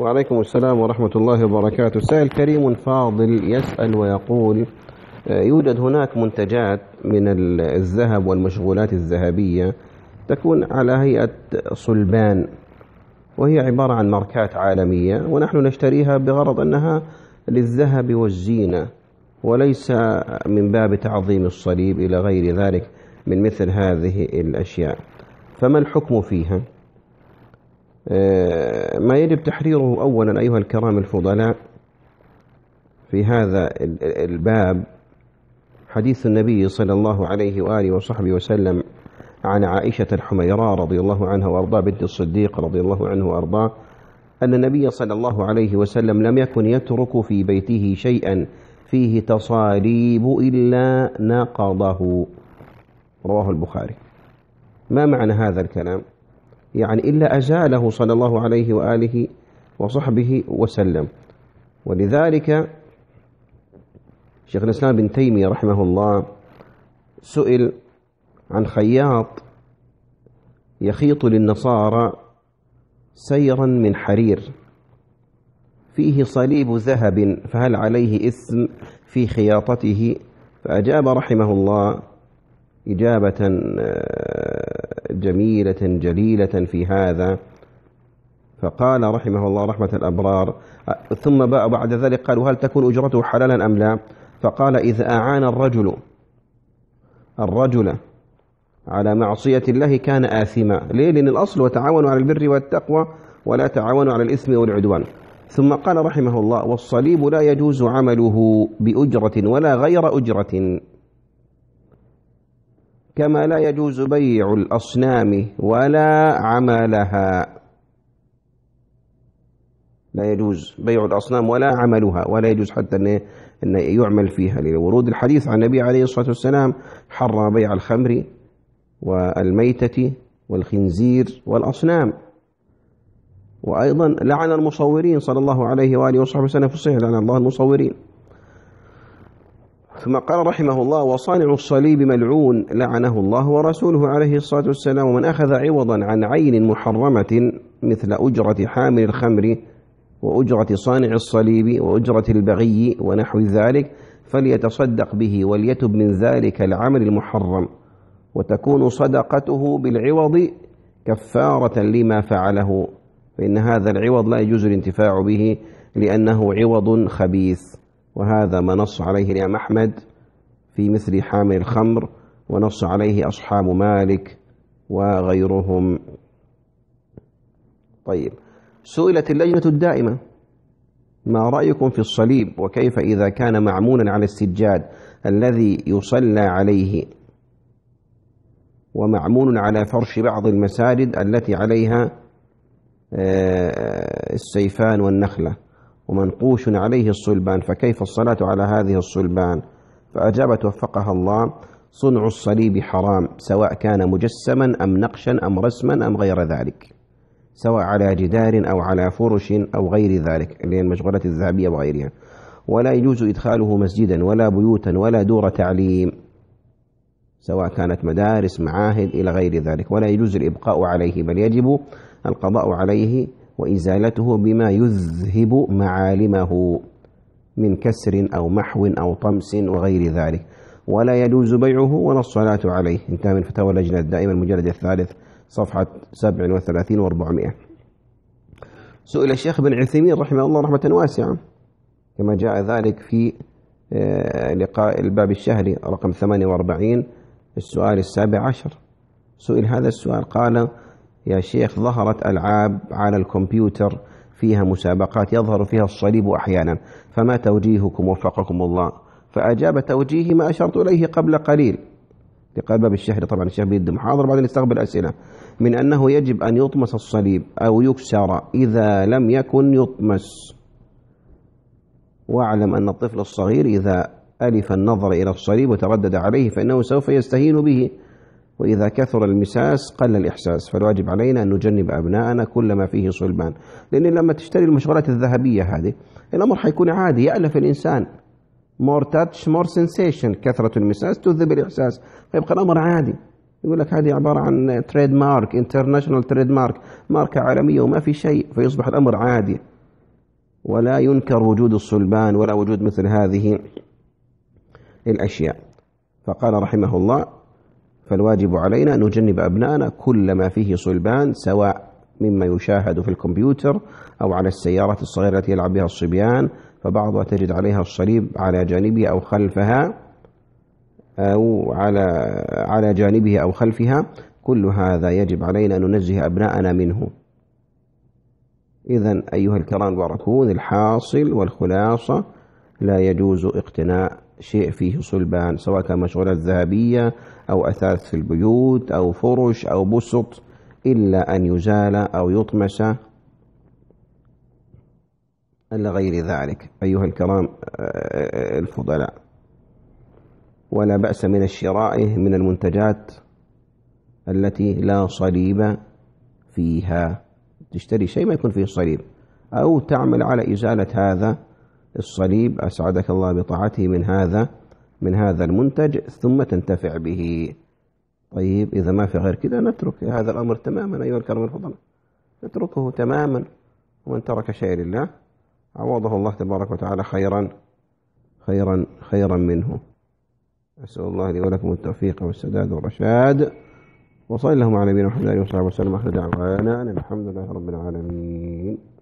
وعليكم السلام ورحمة الله وبركاته سائل كريم فاضل يسأل ويقول آه، يوجد هناك منتجات من الذهب والمشغولات الذهبية تكون على هيئة صلبان وهي عبارة عن ماركات عالمية ونحن نشتريها بغرض أنها للذهب والزينة وليس من باب تعظيم الصليب إلى غير ذلك من مثل هذه الأشياء فما الحكم فيها؟ ما يجب تحريره أولا أيها الكرام الفضلاء في هذا الباب حديث النبي صلى الله عليه وآله وصحبه وسلم عن عائشة الحميراء رضي الله عنها وأرضاه بنت الصديق رضي الله عنه وأرضاه أن النبي صلى الله عليه وسلم لم يكن يترك في بيته شيئا فيه تصاليب إلا نقضه رواه البخاري ما معنى هذا الكلام؟ يعني إلا أزاله صلى الله عليه وآله وصحبه وسلم ولذلك شيخ الإسلام بن تيمية رحمه الله سئل عن خياط يخيط للنصارى سيرا من حرير فيه صليب ذهب فهل عليه إثم في خياطته فأجاب رحمه الله إجابة آه، جميلة جليلة في هذا فقال رحمه الله رحمة الأبرار ثم بعد ذلك قال هل تكون أجرته حلالا أم لا فقال إذا أعان الرجل الرجل على معصية الله كان آثما ليه لأن الأصل وتعاونوا على البر والتقوى ولا تعاونوا على الإثم والعدوان ثم قال رحمه الله والصليب لا يجوز عمله بأجرة ولا غير أجرة كما لا يجوز بيع الأصنام ولا عملها لا يجوز بيع الأصنام ولا عملها ولا يجوز حتى أن أن يعمل فيها لورود الحديث عن النبي عليه الصلاة والسلام حرم بيع الخمر والميتة والخنزير والأصنام وأيضا لعن المصورين صلى الله عليه وآله وصحبه وسلم في الصحيح لعن الله المصورين ثم قال رحمه الله وصانع الصليب ملعون لعنه الله ورسوله عليه الصلاة والسلام ومن أخذ عوضا عن عين محرمة مثل أجرة حامل الخمر وأجرة صانع الصليب وأجرة البغي ونحو ذلك فليتصدق به وليتب من ذلك العمل المحرم وتكون صدقته بالعوض كفارة لما فعله فإن هذا العوض لا يجوز الانتفاع به لأنه عوض خبيث وهذا ما نص عليه الإمام أحمد في مثل حامل الخمر ونص عليه أصحاب مالك وغيرهم طيب سئلت اللجنة الدائمة ما رأيكم في الصليب وكيف إذا كان معمونا على السجاد الذي يصلى عليه ومعمول على فرش بعض المساجد التي عليها آه، السيفان والنخله ومنقوش عليه الصلبان فكيف الصلاة على هذه الصلبان فأجابت وفقها الله صنع الصليب حرام سواء كان مجسما أم نقشا أم رسما أم غير ذلك سواء على جدار أو على فرش أو غير ذلك اللي هي المشغولات الذهبية وغيرها ولا يجوز إدخاله مسجدا ولا بيوتا ولا دور تعليم سواء كانت مدارس معاهد إلى غير ذلك ولا يجوز الإبقاء عليه بل يجب القضاء عليه وإزالته بما يذهب معالمه من كسر أو محو أو طمس وغير ذلك ولا يجوز بيعه ولا الصلاة عليه انتهى من فتاوى اللجنة الدائمة المجلد الثالث صفحة 37 و400 سئل الشيخ بن عثيمين رحمه الله رحمة واسعة كما جاء ذلك في آه، لقاء الباب الشهري رقم 48 السؤال السابع عشر سئل هذا السؤال قال يا شيخ ظهرت ألعاب على الكمبيوتر فيها مسابقات يظهر فيها الصليب أحيانا فما توجيهكم وفقكم الله فأجاب توجيهي ما أشرت إليه قبل قليل لقلب بالشهر طبعا الشيخ بيد محاضر بعد يستقبل أسئلة من أنه يجب أن يطمس الصليب أو يكسر إذا لم يكن يطمس واعلم أن الطفل الصغير إذا ألف النظر إلى الصليب وتردد عليه فإنه سوف يستهين به وإذا كثر المساس قل الإحساس فالواجب علينا أن نجنب أبناءنا كل ما فيه صلبان لأن لما تشتري المشغولات الذهبية هذه الأمر حيكون عادي يألف الإنسان مور تاتش مور sensation كثرة المساس تذهب الإحساس فيبقى الأمر عادي يقول لك هذه عبارة عن تريد مارك انترناشونال تريد مارك ماركة عالمية وما في شيء فيصبح الأمر عادي ولا ينكر وجود الصلبان ولا وجود مثل هذه الأشياء فقال رحمه الله فالواجب علينا أن نجنب أبنائنا كل ما فيه صلبان سواء مما يشاهد في الكمبيوتر أو على السيارة الصغيرة التي يلعب بها الصبيان فبعضها تجد عليها الصليب على جانبها أو خلفها أو على على جانبه أو خلفها كل هذا يجب علينا أن ننزه أبناءنا منه إذا أيها الكرام الباركون الحاصل والخلاصة لا يجوز اقتناء شيء فيه صلبان سواء كان مشغولات ذهبية أو أثاث في البيوت أو فرش أو بسط إلا أن يزال أو يطمس لغير ذلك أيها الكرام الفضلاء ولا بأس من الشراء من المنتجات التي لا صليب فيها تشتري شيء ما يكون فيه صليب أو تعمل على إزالة هذا الصليب أسعدك الله بطاعته من هذا من هذا المنتج ثم تنتفع به طيب إذا ما في غير كذا نترك هذا الأمر تماما أيها الكرم الفضل نتركه تماما ومن ترك شيء لله عوضه الله تبارك وتعالى خيرا خيرا خيرا منه أسأل الله لي ولكم التوفيق والسداد والرشاد وصلى الله على نبينا محمد وعلى وصحبه وسلم آخر دعوانا أن الحمد لله رب العالمين